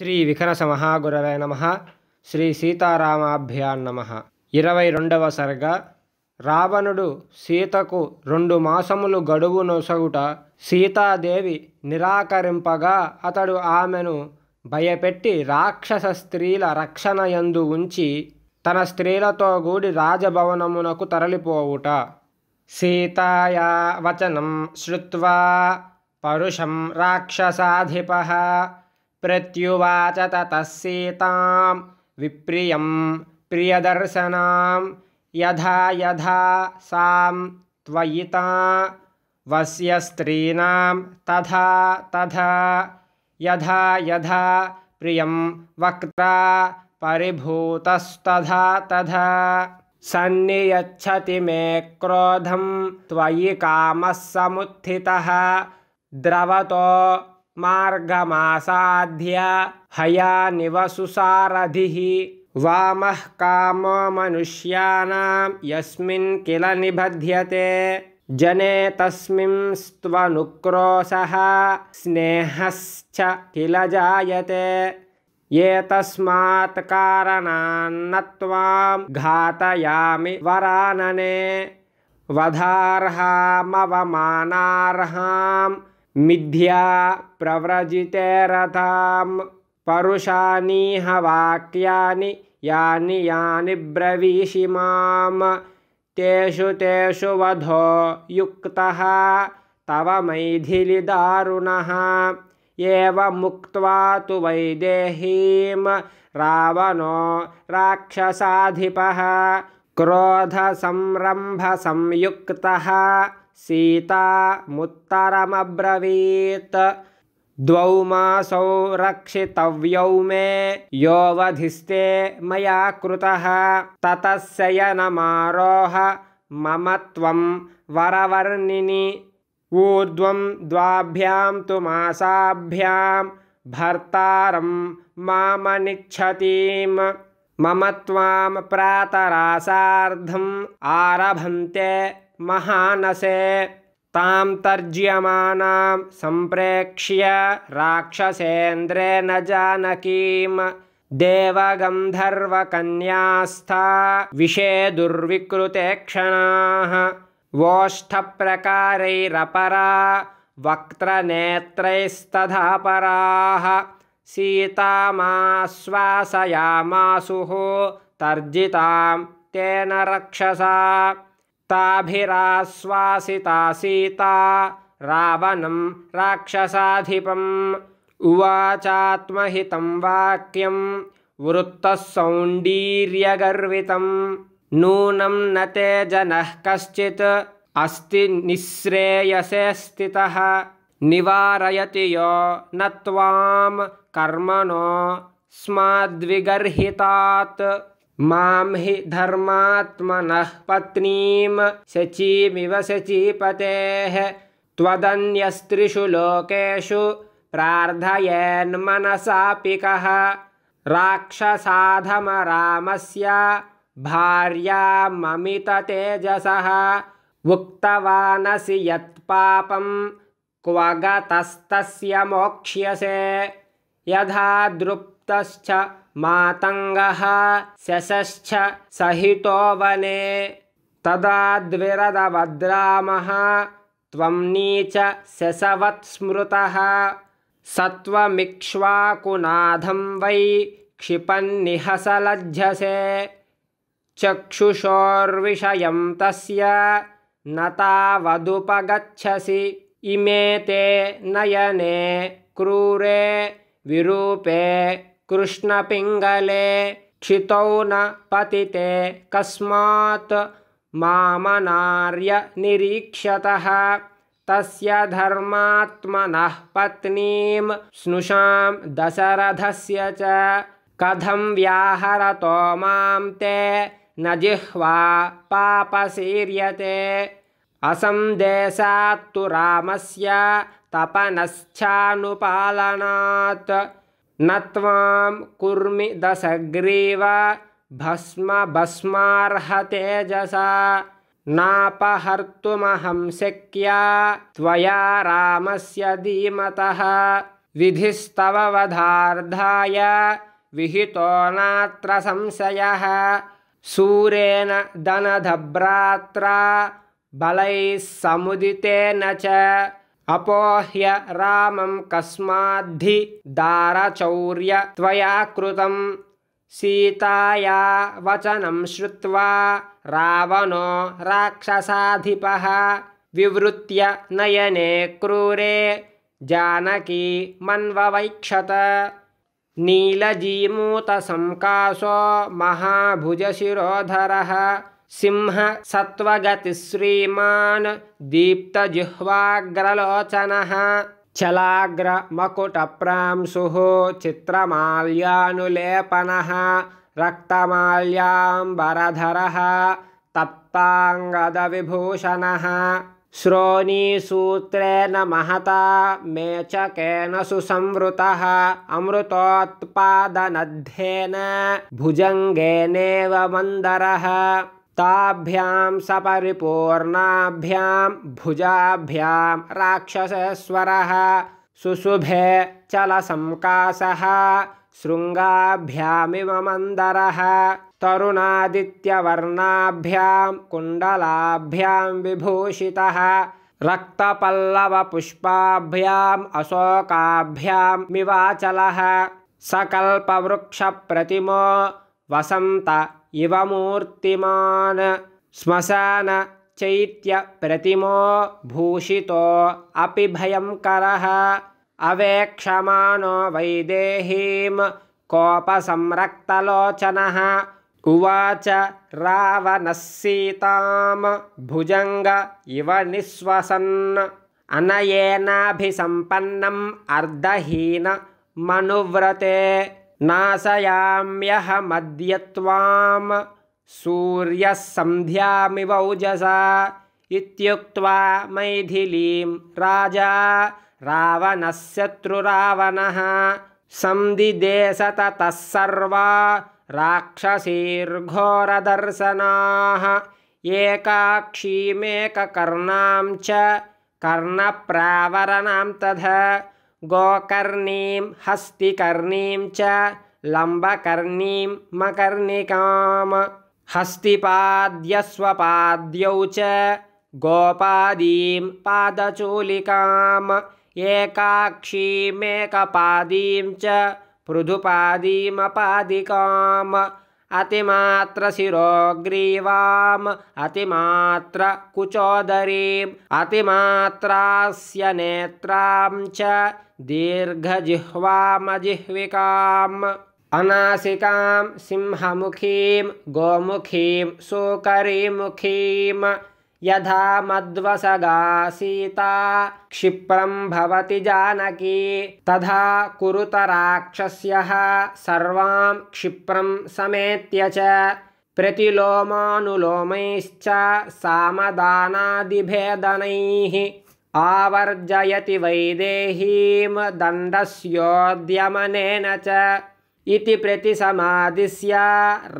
శ్రీ విఖరసమహ మహాగురవే నమ శ్రీ నమ ఇరవై రెండవ సర్గ రావణుడు సీతకు రెండు మాసములు గడువు నొసగుట సీతాదేవి నిరాకరింపగా అతడు ఆమెను భయపెట్టి రాక్షస స్త్రీల రక్షణ యందు ఉంచి తన స్త్రీలతో గూడి రాజభవనమునకు తరలిపోవుట సీతాయా వచనం శ్రుత్వా పరుషం రాక్షసాధిప प्रत्युवाच ततस्यीतां विप्रियं प्रियदर्शनां यथा यथा सां त्वयिता वस्य स्त्रीणां तथा तथा यथा यथा प्रियं वक्ता परिभूतस्तथा तथा सन्नियच्छति मे क्रोधं त्वयि कामः समुत्थितः द्रवतो मार्गमासाध्य हया हयानिवसुसारधिः वामः मनुष्याणां यस्मिन् किल निबध्यते जने तस्मिंस्तक्रोशः स्नेहश्च किल जायते तस्मात् कारणान्न त्वां घातयामि वरानने वधार्हामवमानार्हाम् मिथ्या रथां परुषानीह वाक्यानि यानि यानि ब्रवीषि मां तेषु तेषु वधो युक्तः तव मैथिलिदारुणः एवमुक्त्वा तु वैदेहीं रावणो राक्षसाधिपः क्रोधसंरम्भसंयुक्तः सीतामुत्तरमब्रवीत् द्वौ मासौ रक्षितव्यौ मे योऽवधिस्ते मया कृतः ममत्वं मम त्वं वरवर्णिनि ऊर्ध्वं द्वाभ्यां तु मासाभ्यां भर्तारं मामनिच्छतीं मम त्वां प्रातरासार्धम् आरभन्ते महानसे तां तर्ज्यमानां सम्प्रेक्ष्य राक्षसेन्द्रेण जानकीं देवगन्धर्वकन्यास्था विषे दुर्विकृते क्षणाः वोष्ठप्रकारैरपरा पराः सीतामाश्वासयामासुः तर्जितां तेन रक्षसा ताभिरास्वासिता सीता रावणं राक्षसाधिपम् उवाचात्महितं वाक्यं वृत्तसौण्डीर्यगर्वितं नूनं न ते जनः कश्चित् अस्ति निःश्रेयसे स्थितः निवारयति यो न त्वां कर्मणो स्माद्विगर्हितात् मां हि धर्मात्मनः पत्नीं शचीमिव शचीपतेः त्वदन्यस्त्रिषु लोकेषु कः राक्षसाधमरामस्य भार्याममिततेजसः उक्तवानसि यत्पापं क्व गतस्तस्य मोक्ष्यसे यथा दृप् तश्च मातङ्गः शशश्च सहितो वने तदा द्विरदवद्रामः त्वं नीच शशवत्स्मृतः सत्त्वमिक्ष्वाकुनाथं वै क्षिपन्निहसलज्झसे चक्षुषोर्विषयं तस्य न तावदुपगच्छसि इमे ते नयने क्रूरे विरूपे कृष्णपिङ्गले क्षितौ न पतिते कस्मात् मामनार्यनिरीक्षतः तस्य धर्मात्मनः पत्नीं स्नुषां दशरथस्य च कथं व्याहरतो मां ते न जिह्वा पापशीर्यते असन्देशात्तु रामस्य तपनश्चानुपालनात् न त्वां कुर्मि दशग्रीव भस्म तेजसा नापहर्तुमहं शक्या त्वया रामस्य धीमतः वधार्धाय विहितो नात्र संशयः सूरेण दनधभ्रात्रा बलैः समुदितेन च अपोह्य रामं कस्माद्धि दारचौर्य त्वया कृतं सीताया वचनं श्रुत्वा रावणो राक्षसाधिपः विवृत्य नयने क्रूरे जानकी मन्ववैक्षत नीलजीमूतसङ्काशो महाभुजशिरोधरः सत्वगति सिंहसत्त्वगतिश्रीमान् दीप्तजिह्वाग्रलोचनः चलाग्रमकुटप्रांशुः चित्रमाल्यानुलेपनः रक्तमाल्याम्बरधरः तप्ताङ्गदविभूषणः श्रोणीसूत्रेण महता मेचकेन सुसंवृतः अमृतोत्पादनद्धेन भुजङ्गेनेव मन्दरः ताभ्यां सपरिपूर्णाभ्यां भुजाभ्यां राक्षसस्वरः सुशुभे चलसङ्कासः शृङ्गाभ्यामिव मंदर तरुणादित्यवर्णाभ्यां कुण्डलाभ्यां विभूषितः रक्तपल्लवपुष्पाभ्याम् अशोकाभ्यां मिवाचलः सकल्पवृक्षप्रतिमो वसंत इवमूर्तिमान् श्मशान चैत्यप्रतिमो भूषितो अपि भयङ्करः अवेक्षमाणो वैदेहीं कोपसंरक्तलोचनः उवाच रावनः भुजंग भुजङ्ग इव निःश्वसन् अनयेनाभिसम्पन्नम् अर्धहीन मनुव्रते नाशयाम्यह त्वां सूर्यः सन्ध्यामि इत्युक्त्वा मैथिलीं राजा रावणशत्रुरावणः सन्धिदेशततः सर्वा राक्षसीर्घोरदर्शनाः एकाक्षीमेककर्णां च कर्णप्रावरणां तथा गोकर्णीं हस्तिकर्णीं च लम्बकर्णीं मकर्णिकां हस्तिपाद्यस्वपाद्यौ च गोपादीं पादचूलिकाम् एकाक्षीमेकपादीं च पृथुपादीमपादिकाम् अतिमात्र शिरोग्रीवाम अतिमात्र कुचोदरी अतिमात्रास्य नेत्रां च दीर्घजिह्वामजिह्विकाम् अनासिकां सिंहमुखीं गोमुखीं सुकरीमुखीम् यथा मद्वसगासीता क्षिप्रं भवति जानकी तथा राक्षस्यः सर्वां क्षिप्रं समेत्य च प्रतिलोमानुलोमैश्च सामदानादिभेदनैः आवर्जयति वैदेहीं दण्डस्योद्यमनेन च इति प्रतिसमादिश्य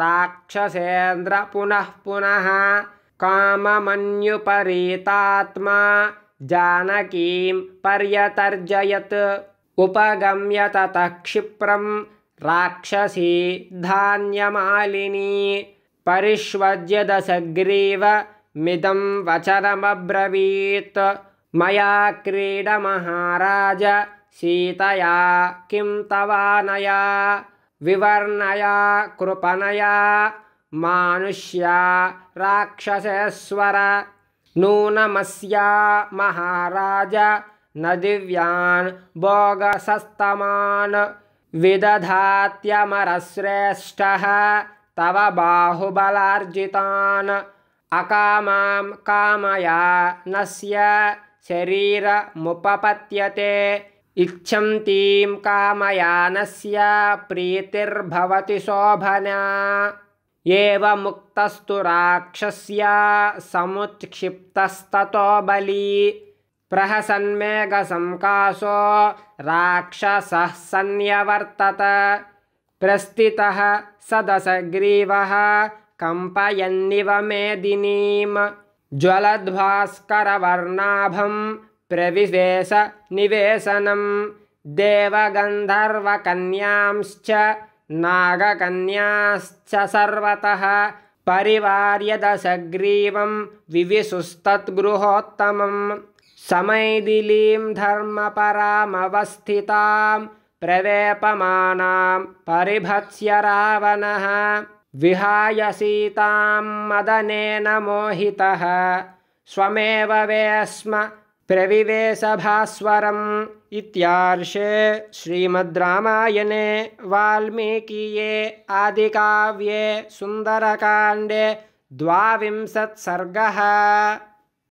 राक्षसेन्द्र पुनः पुनः काममन्युपरीतात्मा जानकीं पर्यतर्जयत् उपगम्य ततः क्षिप्रं राक्षसी धान्यमालिनी दशग्रीवमिदं वचनमब्रवीत् मया क्रीडमहाराज महाराज सीतया किं तवानया विवर्णया कृपनया मानुष्या राक्षसेश्वर नूनमस्या महाराज न दिव्यान् भोगसस्तमान् विदधात्यमरश्रेष्ठः तव बाहुबलार्जितान् अकामां कामया नस्य शरीरमुपपत्यते इच्छन्तीं कामया प्रीतिर्भवति शोभना एवमुक्तस्तु राक्षस्य समुत्क्षिप्तस्ततो बली प्रहसन्मेघसङ्कासो राक्षसः सन्न्यवर्तत प्रस्थितः सदसग्रीवः दशग्रीवः कम्पयन्निव मेदिनीं ज्वलद्वास्करवर्णाभं प्रविवेशनिवेशनं देवगन्धर्वकन्यांश्च नागकन्याश्च सर्वतः परिवार्यदशग्रीवं विविशुस्तद्गृहोत्तमं समैदिलीं धर्मपरामवस्थितां प्रवेपमानां परिभत्स्य रावणः विहाय सीतां मदनेन मोहितः स्वमेव प्रविवेशभास्वरम् इत्यार्षे श्रीमद् रामायणे वाल्मीकिये आदिकाव्ये सुन्दरकाण्डे द्वाविंशत्सर्गः